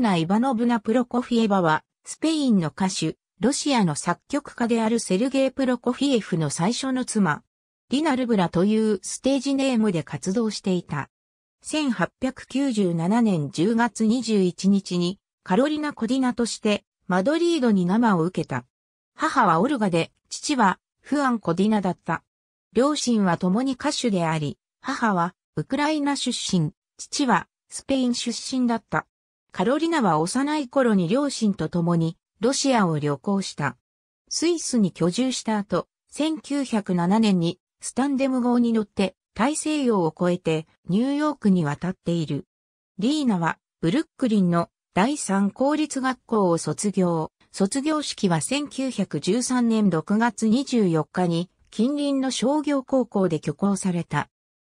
ナ・イバノブナ・プロコフィエバは、スペインの歌手、ロシアの作曲家であるセルゲイ・プロコフィエフの最初の妻、リナ・ルブラというステージネームで活動していた。1897年10月21日にカロリナ・コディナとしてマドリードに生を受けた。母はオルガで、父はフアン・コディナだった。両親は共に歌手であり、母はウクライナ出身、父はスペイン出身だった。カロリナは幼い頃に両親と共にロシアを旅行した。スイスに居住した後、1907年にスタンデム号に乗って大西洋を越えてニューヨークに渡っている。リーナはブルックリンの第三公立学校を卒業。卒業式は1913年6月24日に近隣の商業高校で挙行された。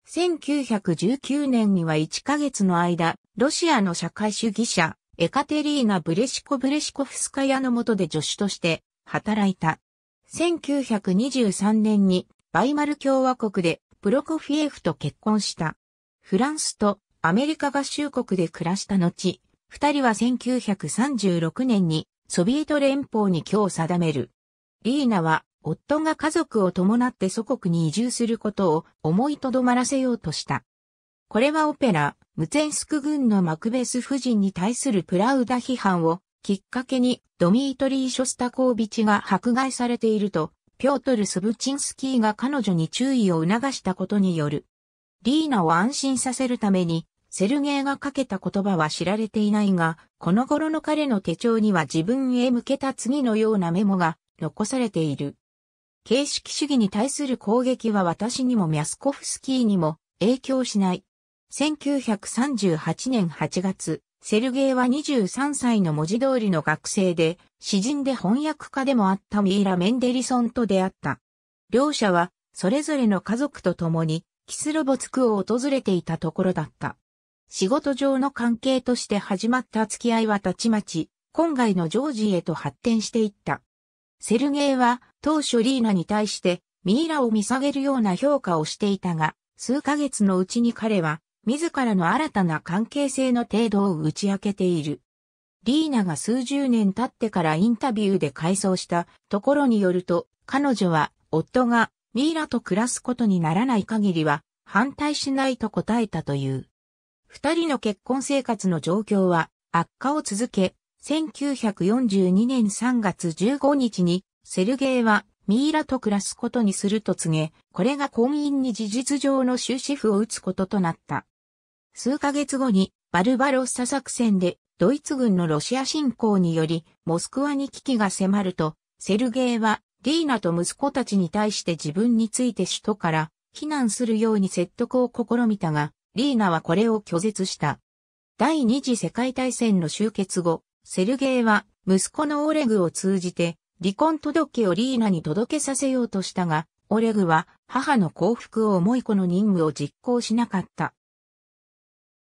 1919年には1ヶ月の間、ロシアの社会主義者、エカテリーナ・ブレシコ・ブレシコフスカヤの下で助手として働いた。1923年にバイマル共和国でプロコフィエフと結婚した。フランスとアメリカ合衆国で暮らした後、二人は1936年にソビエト連邦に今日定める。リーナは夫が家族を伴って祖国に移住することを思いとどまらせようとした。これはオペラ、ムツェンスク軍のマクベス夫人に対するプラウダ批判をきっかけにドミートリー・ショスタコービチが迫害されていると、ピョートル・スブチンスキーが彼女に注意を促したことによる。リーナを安心させるために、セルゲイがかけた言葉は知られていないが、この頃の彼の手帳には自分へ向けた次のようなメモが残されている。形式主義に対する攻撃は私にもミャスコフスキーにも影響しない。1938年8月、セルゲイは23歳の文字通りの学生で、詩人で翻訳家でもあったミイラ・メンデリソンと出会った。両者は、それぞれの家族と共に、キスロボツクを訪れていたところだった。仕事上の関係として始まった付き合いはたちまち、今回のジョージへと発展していった。セルゲイは、当初リーナに対して、ミイラを見下げるような評価をしていたが、数ヶ月のうちに彼は、自らの新たな関係性の程度を打ち明けている。リーナが数十年経ってからインタビューで回想したところによると、彼女は夫がミイラと暮らすことにならない限りは反対しないと答えたという。二人の結婚生活の状況は悪化を続け、1942年3月15日にセルゲイはミイラと暮らすことにすると告げ、これが婚姻に事実上の終止符を打つこととなった。数ヶ月後にバルバロッサ作戦でドイツ軍のロシア侵攻によりモスクワに危機が迫ると、セルゲイはリーナと息子たちに対して自分について首都から避難するように説得を試みたが、リーナはこれを拒絶した。第二次世界大戦の終結後、セルゲイは息子のオレグを通じて離婚届をリーナに届けさせようとしたが、オレグは母の幸福を思いこの任務を実行しなかった。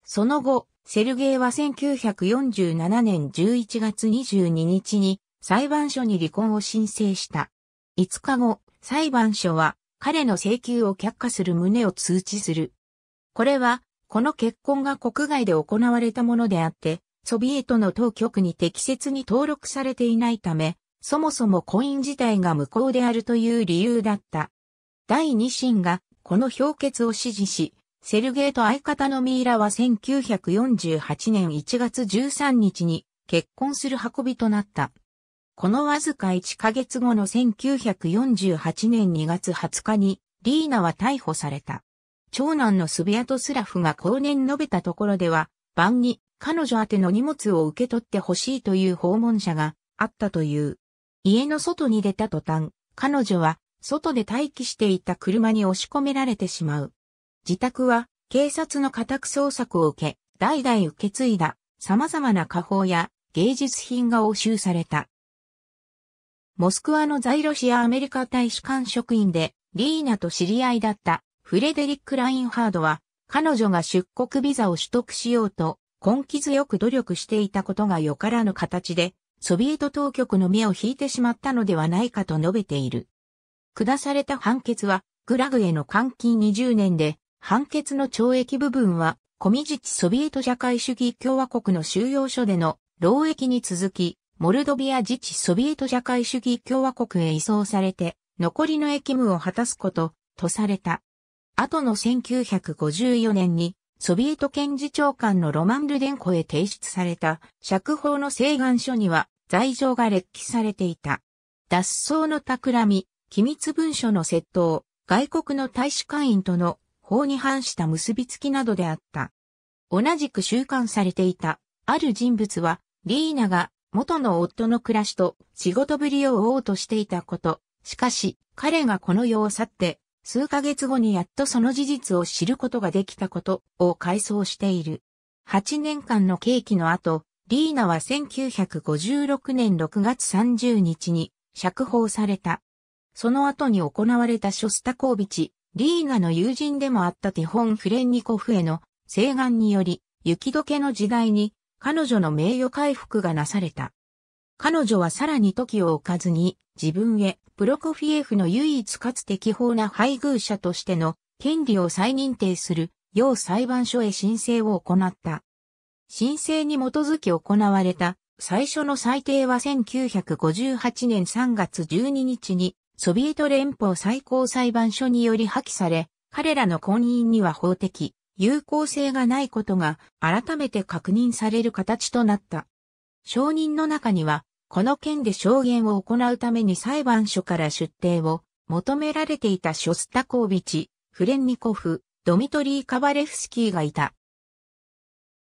その後、セルゲイは1947年11月22日に裁判所に離婚を申請した。5日後、裁判所は彼の請求を却下する旨を通知する。これは、この結婚が国外で行われたものであって、ソビエトの当局に適切に登録されていないため、そもそも婚姻自体が無効であるという理由だった。第二審がこの評決を支持し、セルゲイと相方のミイラは1948年1月13日に結婚する運びとなった。このわずか1ヶ月後の1948年2月20日にリーナは逮捕された。長男のスビアトスラフが後年述べたところでは、晩に彼女宛ての荷物を受け取ってほしいという訪問者があったという。家の外に出た途端、彼女は外で待機していた車に押し込められてしまう。自宅は警察の家宅捜索を受け、代々受け継いだ様々な家宝や芸術品が押収された。モスクワの在ロシアアメリカ大使館職員でリーナと知り合いだったフレデリック・ラインハードは彼女が出国ビザを取得しようと根気強く努力していたことがよからぬ形でソビエト当局の目を引いてしまったのではないかと述べている。下された判決はグラグへの監禁20年で判決の懲役部分は、コミジチソビエト社会主義共和国の収容所での労役に続き、モルドビア自治ソビエト社会主義共和国へ移送されて、残りの役務を果たすこと、とされた。後の1954年に、ソビエト検事長官のロマン・ルデンコへ提出された釈放の請願書には、罪状が列記されていた。脱走の企み、機密文書の窃盗、外国の大使館員との法に反した結びつきなどであった。同じく収監されていた、ある人物は、リーナが元の夫の暮らしと仕事ぶりを追おうとしていたこと。しかし、彼がこの世を去って、数ヶ月後にやっとその事実を知ることができたことを回想している。8年間の刑期の後、リーナは1956年6月30日に釈放された。その後に行われたショスタコービチリーナの友人でもあったティホン・フレンニコフへの請願により、雪解けの時代に彼女の名誉回復がなされた。彼女はさらに時を置かずに自分へプロコフィエフの唯一かつ適法な配偶者としての権利を再認定する要裁判所へ申請を行った。申請に基づき行われた最初の裁定は1958年3月12日にソビエト連邦最高裁判所により破棄され、彼らの婚姻には法的、有効性がないことが改めて確認される形となった。証人の中には、この件で証言を行うために裁判所から出廷を求められていたショスタコービチ、フレンニコフ、ドミトリー・カバレフスキーがいた。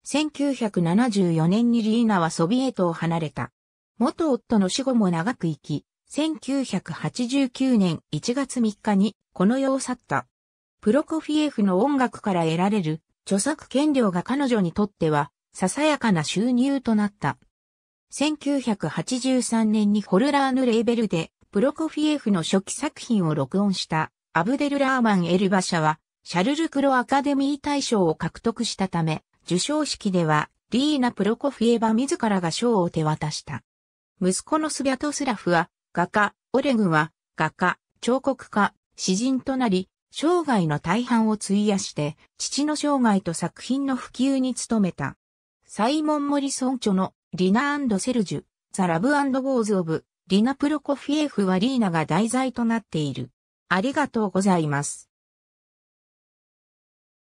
1974年にリーナはソビエトを離れた。元夫の死後も長く生き、1989年1月3日にこの世を去った。プロコフィエフの音楽から得られる著作権料が彼女にとってはささやかな収入となった。1983年にホルラーヌレーベルでプロコフィエフの初期作品を録音したアブデル・ラーマン・エルバ社はシャルル・クロアカデミー大賞を獲得したため受賞式ではリーナ・プロコフィエバ自らが賞を手渡した。息子のスビャトスラフは画家、オレグは、画家、彫刻家、詩人となり、生涯の大半を費やして、父の生涯と作品の普及に努めた。サイモン・モリソン著のリナセルジュ、ザ・ラブ・アンウォーズ・オブ、リナ・プロコフィエフはリーナが題材となっている。ありがとうございます。